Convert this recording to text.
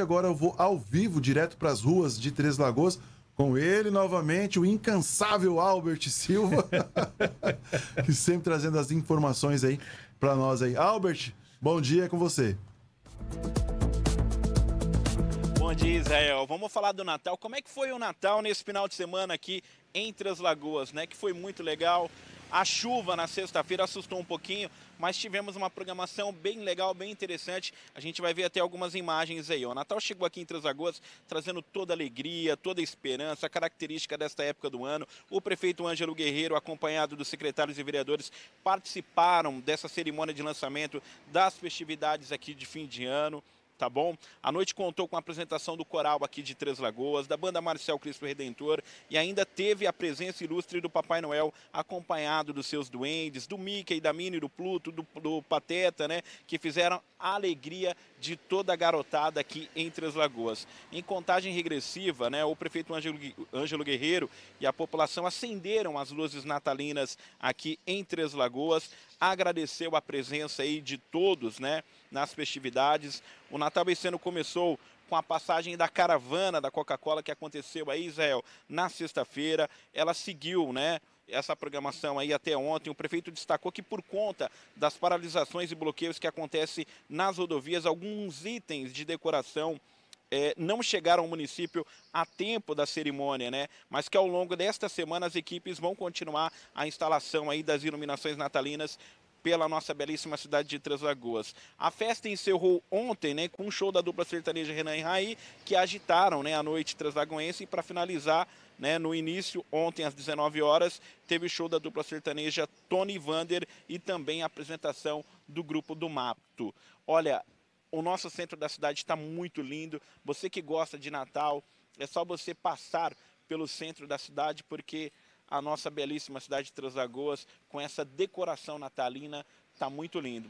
agora eu vou ao vivo, direto para as ruas de Três Lagoas, com ele novamente, o incansável Albert Silva, que sempre trazendo as informações aí para nós aí. Albert, bom dia com você. Bom dia, Israel. Vamos falar do Natal. Como é que foi o Natal nesse final de semana aqui em Três Lagoas, né? Que foi muito legal. A chuva na sexta-feira assustou um pouquinho, mas tivemos uma programação bem legal, bem interessante. A gente vai ver até algumas imagens aí. O Natal chegou aqui em Três Lagoas trazendo toda alegria, toda esperança, característica desta época do ano. O prefeito Ângelo Guerreiro, acompanhado dos secretários e vereadores, participaram dessa cerimônia de lançamento das festividades aqui de fim de ano tá bom? A noite contou com a apresentação do coral aqui de Três Lagoas, da banda Marcel Cristo Redentor e ainda teve a presença ilustre do Papai Noel acompanhado dos seus duendes, do Mickey, da Minnie, do Pluto, do, do Pateta, né? Que fizeram a alegria de toda a garotada aqui em Três Lagoas. Em contagem regressiva, né, o prefeito Ângelo Guerreiro e a população acenderam as luzes natalinas aqui em Três Lagoas, agradeceu a presença aí de todos né, nas festividades. O Natal esse ano começou com a passagem da caravana da Coca-Cola que aconteceu aí, Israel, na sexta-feira. Ela seguiu, né? essa programação aí até ontem. O prefeito destacou que por conta das paralisações e bloqueios que acontecem nas rodovias, alguns itens de decoração é, não chegaram ao município a tempo da cerimônia, né? Mas que ao longo desta semana as equipes vão continuar a instalação aí das iluminações natalinas pela nossa belíssima cidade de Três A festa encerrou ontem né, com um show da dupla sertaneja Renan e Raí, que agitaram né, a noite translagoense. E para finalizar, né, no início, ontem às 19 horas, teve o show da dupla sertaneja Tony Vander e também a apresentação do grupo do Mato. Olha, o nosso centro da cidade está muito lindo. Você que gosta de Natal, é só você passar pelo centro da cidade, porque a nossa belíssima cidade de Translagoas com essa decoração natalina. Está muito lindo.